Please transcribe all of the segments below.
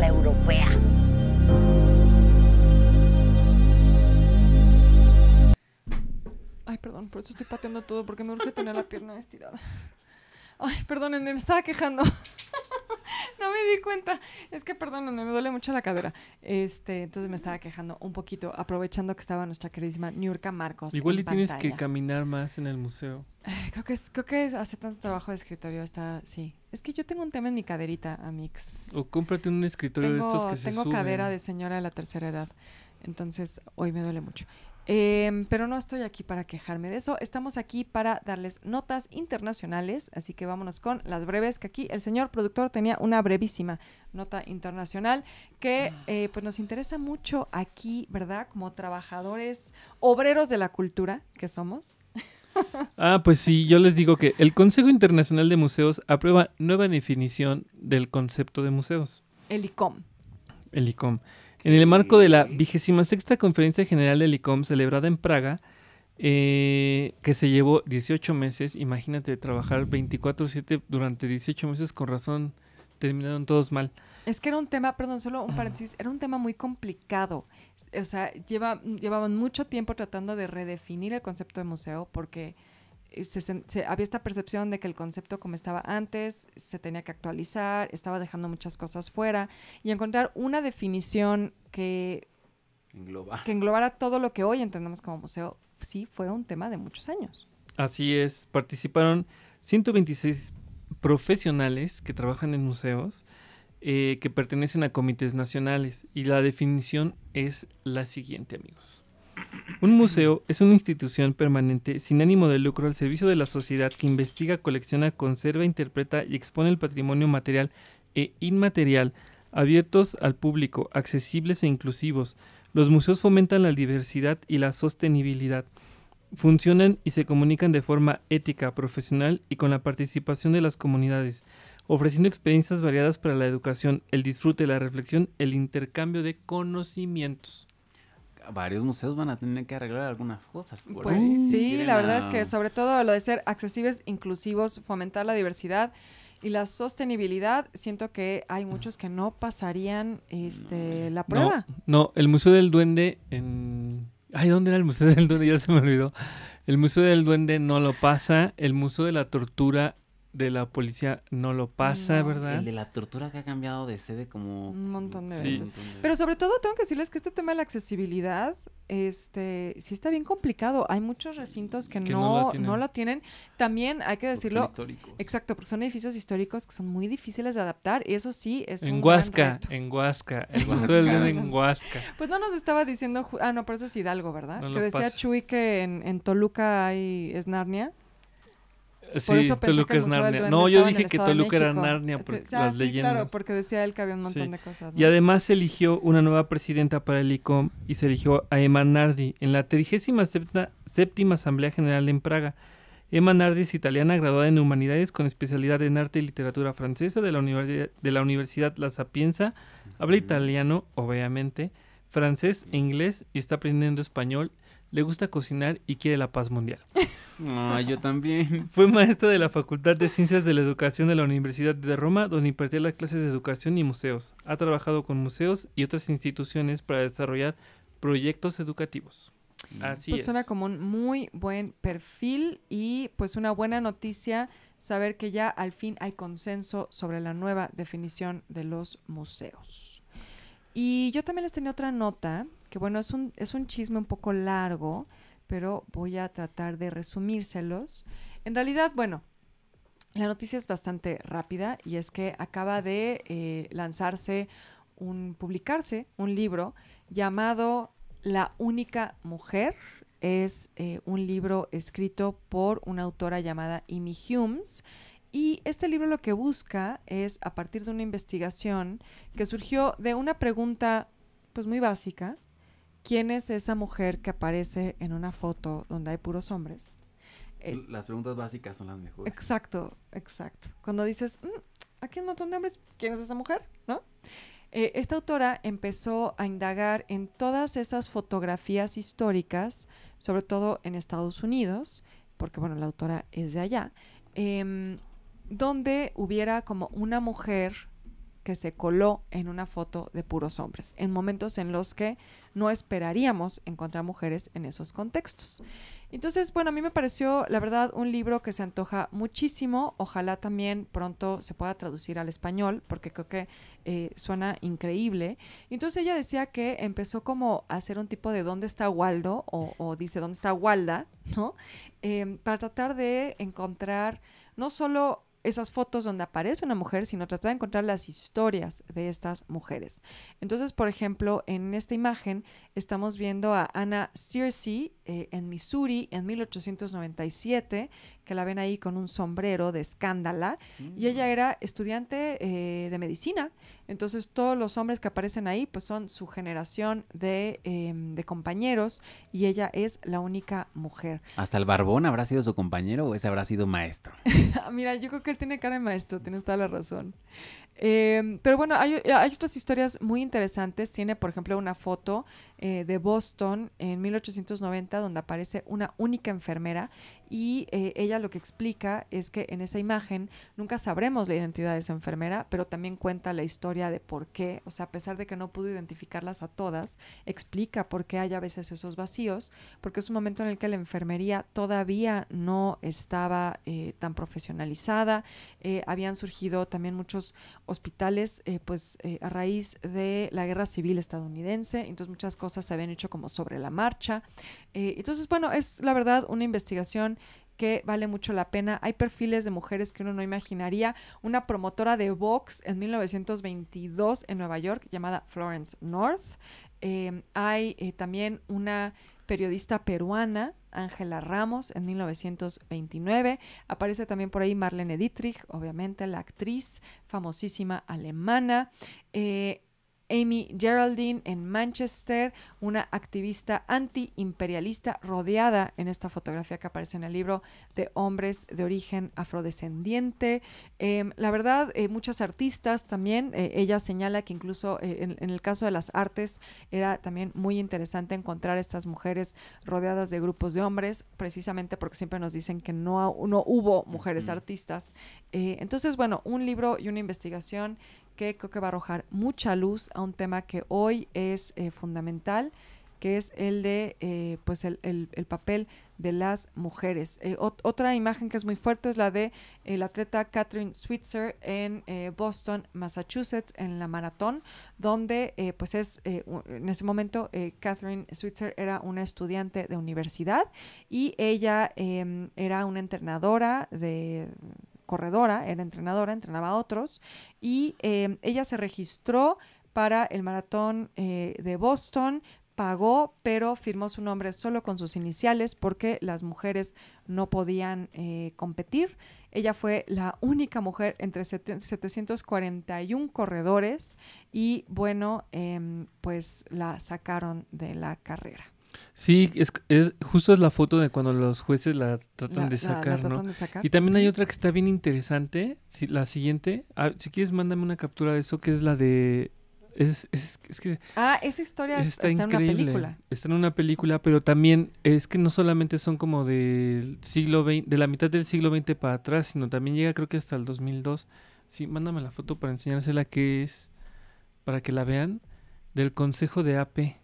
la europea. Ay, perdón, por eso estoy pateando todo, porque me urge tener la pierna estirada. Ay, perdónenme, me estaba quejando me di cuenta. Es que, perdón, me duele mucho la cadera. Este, entonces me estaba quejando un poquito, aprovechando que estaba nuestra queridísima Niurka Marcos. Igual y tienes que caminar más en el museo. Creo que, es, creo que hace tanto trabajo de escritorio está, sí. Es que yo tengo un tema en mi caderita, Amix. O cómprate un escritorio de estos que se Tengo cadera de señora de la tercera edad. Entonces, hoy me duele mucho. Em, pero no estoy aquí para quejarme de eso. Estamos aquí para darles notas internacionales. Así que vámonos con las breves, que aquí el señor productor tenía una brevísima nota internacional que ah. eh, pues nos interesa mucho aquí, ¿verdad? Como trabajadores, obreros de la cultura que somos. Ah, pues sí, yo les digo que el Consejo Internacional de Museos aprueba nueva definición del concepto de museos. El ICOM. El ICOM. En el marco de la vigésima sexta conferencia general del ICOM celebrada en Praga, eh, que se llevó 18 meses, imagínate trabajar 24/7 durante 18 meses con razón, terminaron todos mal. Es que era un tema, perdón, solo un paréntesis, era un tema muy complicado. O sea, llevaban mucho tiempo tratando de redefinir el concepto de museo porque eh, se, había esta percepción de que el concepto como estaba antes se tenía que actualizar, estaba dejando muchas cosas fuera y encontrar una definición que, que englobara todo lo que hoy entendemos como museo, sí fue un tema de muchos años. Así es, participaron 126 profesionales que trabajan en museos eh, que pertenecen a comités nacionales y la definición es la siguiente amigos. Un museo es una institución permanente sin ánimo de lucro al servicio de la sociedad que investiga, colecciona, conserva, interpreta y expone el patrimonio material e inmaterial, abiertos al público, accesibles e inclusivos. Los museos fomentan la diversidad y la sostenibilidad. Funcionan y se comunican de forma ética, profesional y con la participación de las comunidades, ofreciendo experiencias variadas para la educación, el disfrute, la reflexión, el intercambio de conocimientos varios museos van a tener que arreglar algunas cosas. Pues sí, la verdad es que sobre todo lo de ser accesibles, inclusivos, fomentar la diversidad y la sostenibilidad, siento que hay muchos que no pasarían este mm. la prueba. No, el Museo del Duende en Ay, ¿dónde era el Museo del Duende? Ya se me olvidó. El Museo del Duende no lo pasa, el Museo de la Tortura de la policía no lo pasa, ¿verdad? El de la tortura que ha cambiado de sede como... Un montón de veces. Pero sobre todo tengo que decirles que este tema de la accesibilidad, este, sí está bien complicado. Hay muchos recintos que, no, no, lo tienen. También hay que decirlo... históricos. Exacto, porque son edificios históricos que son muy difíciles de adaptar y eso sí es... En un Huasca, gran reto. en Huasca, el Museo del en Huasca. Pues no nos estaba diciendo... Ah, no, por eso es Hidalgo, ¿verdad? que decía Chuy que en, en Toluca hay, es Narnia. Sí, Toluca es Narnia. No, yo dije que Toluca era Narnia por las ah, sí, Claro, porque decía él que había un montón de cosas. Y además se eligió una nueva presidenta para el ICOM y se eligió a Emma Nardi en la 37 séptima Asamblea General en Praga. Emma Nardi es italiana, graduada en Humanidades con especialidad en Arte y Literatura Francesa de la, universidad de la Universidad La Sapienza. Habla italiano, obviamente francés e inglés y está aprendiendo español. Le gusta cocinar y quiere la paz mundial. Ah, yo también. Fue maestra de la Facultad de Ciencias de la Educación de la Universidad de Roma, donde impartió las clases de educación y museos. Ha trabajado con museos y otras instituciones para desarrollar proyectos educativos. Así pues suena como un muy buen perfil y pues una buena noticia saber que ya al fin hay consenso sobre la nueva definición de los museos. Y yo también les tenía otra nota, que bueno, es un, es un chisme un poco largo, pero voy a tratar de resumírselos. En realidad, bueno, la noticia es bastante rápida y es que acaba de eh, lanzarse un, publicarse un libro llamado La única mujer. Es eh, un libro escrito por una autora llamada Amy Humes y este libro lo que busca es, a partir de una investigación que surgió de una pregunta pues muy básica, ¿quién es esa mujer que aparece en una foto donde hay puros hombres? Eh, las preguntas básicas son las mejores. Exacto, exacto. Cuando dices, mm, aquí hay un montón de hombres, ¿quién es esa mujer? ¿No? Eh, esta autora empezó a indagar en todas esas fotografías históricas, sobre todo en Estados Unidos, porque bueno, la autora es de allá. Em, donde hubiera como una mujer que se coló en una foto de puros hombres, en momentos en los que no esperaríamos encontrar mujeres en esos contextos. Entonces, bueno, a mí me pareció, la verdad, un libro que se antoja muchísimo. Ojalá también pronto se pueda traducir al español, porque creo que eh, suena increíble. Entonces ella decía que empezó como a hacer un tipo de dónde está Waldo, o, dice dónde está Walda, ¿no? Em, para tratar de encontrar no solo esas fotos donde aparece una mujer, sino tratar de encontrar las historias de estas mujeres. Entonces, por ejemplo, en esta imagen estamos viendo a Anna Searcy eh, en Missouri en 1897, que la ven ahí con un sombrero de escándala, y ella mm. era estudiante eh, de medicina. Entonces todos los hombres que aparecen ahí pues son su generación em, de, compañeros y ella es la única mujer. ¿Hasta el barbón habrá sido su compañero o ese habrá sido maestro? Mira, yo creo que él tiene cara de maestro, tienes toda la razón. Em, pero bueno, hay, otras historias muy interesantes. Tiene, por ejemplo, una foto eh, de Boston en 1890 donde aparece una única enfermera y eh, ella lo que explica es que en esa imagen nunca sabremos la identidad de esa enfermera, pero también cuenta la historia de por qué, o sea, a pesar de que no pudo identificarlas a todas, explica por qué hay a veces esos vacíos, porque es un momento en el que la enfermería todavía no estaba eh, tan profesionalizada, eh, habían surgido también muchos hospitales, pues a raíz de la guerra civil estadounidense, entonces muchas cosas se habían hecho como sobre la marcha. entonces, bueno, es la verdad una investigación que vale mucho la pena. Hay perfiles de mujeres que uno no imaginaría. Una promotora de box en 1922 en Nueva York llamada Florence North. Em, hay eh, también una periodista peruana, Ángela Ramos, en 1929. Aparece también por ahí Marlene Dietrich, obviamente la actriz famosísima alemana. Eh, Amy Geraldine en Manchester, una activista antiimperialista rodeada en esta fotografía que aparece en el libro de hombres de origen afrodescendiente. Em, la verdad, eh, muchas artistas también, eh, ella señala que incluso eh, en, el caso de las artes era también muy interesante encontrar estas mujeres rodeadas de grupos de hombres, precisamente porque siempre nos dicen que no, no hubo mujeres artistas. entonces, bueno, un libro y una investigación que creo que va a arrojar mucha luz a un tema que hoy es eh, fundamental, que es el de eh, pues el, papel de las mujeres. Eh, otra imagen que es muy fuerte es la de la atleta Catherine Switzer en Boston, Massachusetts, en la maratón, donde pues es en ese momento Catherine Switzer era una estudiante de universidad y ella em, era una entrenadora de corredora, era entrenadora, entrenaba a otros, y em, ella se registró para el maratón eh, de Boston, pagó, pero firmó su nombre solo con sus iniciales porque las mujeres no podían eh, competir. Ella fue la única mujer entre 741 corredores y bueno, em, pues la sacaron de la carrera. Sí, es, justo es la foto de cuando los jueces la tratan, de, sacar, Y también hay otra que está bien interesante, la siguiente. Ah, si quieres, mándame una captura de eso, que es la de... Es, es, que... Ah, esa historia está, en una película. Está en una película, pero también es que no solamente son como del siglo XX, de la mitad del siglo XX para atrás, sino también llega creo que hasta el 2002. Sí, mándame la foto para enseñársela que es, para que la vean, del Consejo de Ape.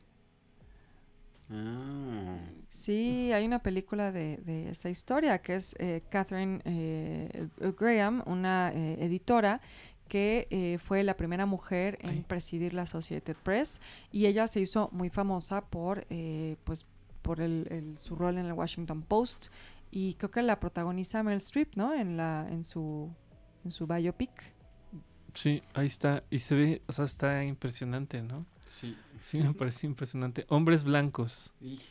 Ah. Sí, hay una película de, esa historia que es eh, Catherine eh, Graham, una eh, editora que fue la primera mujer en presidir la Associated Press y ella se hizo muy famosa por, pues, por el, su rol en el Washington Post y creo que la protagoniza Meryl Streep, ¿no? En, la, su, en su biopic. Sí, ahí está. Y se ve, o sea, está impresionante, ¿no? Sí. Sí, me parece impresionante. Hombres blancos. Hijo.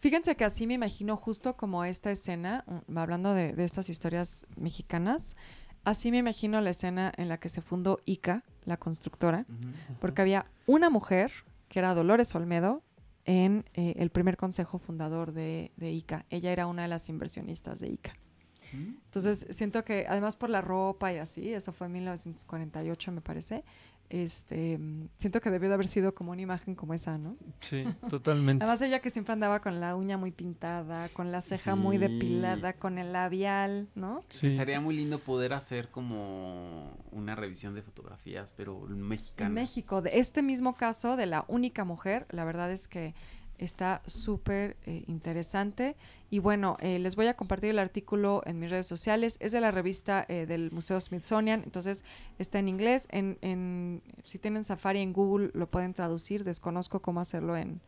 Fíjense que así me imagino justo como esta escena, mm, hablando de, estas historias mexicanas, así me imagino la escena en la que se fundó ICA, la constructora, porque había una mujer, que era Dolores Olmedo, en eh, el primer consejo fundador de ICA. Ella era una de las inversionistas de ICA. Entonces, siento que además por la ropa y así, eso fue en 1948, me parece. Este, siento que debió de haber sido como una imagen como esa, ¿no? Sí, totalmente. además ella que siempre andaba con la uña muy pintada, con la ceja muy depilada, con el labial, ¿no? Sí. Estaría muy lindo poder hacer como una revisión de fotografías, pero mexicanas. En México, de este mismo caso de la única mujer, la verdad es que Está súper eh, interesante. Y bueno, eh, les voy a compartir el artículo en mis redes sociales. Es de la revista eh, del Museo Smithsonian, entonces está en inglés. En, en, si tienen Safari en Google lo pueden traducir. Desconozco cómo hacerlo en,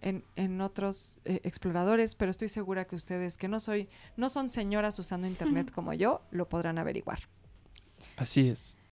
en, en, otros exploradores, pero estoy segura que ustedes que no soy, no son señoras usando internet como yo, lo podrán averiguar. Así es.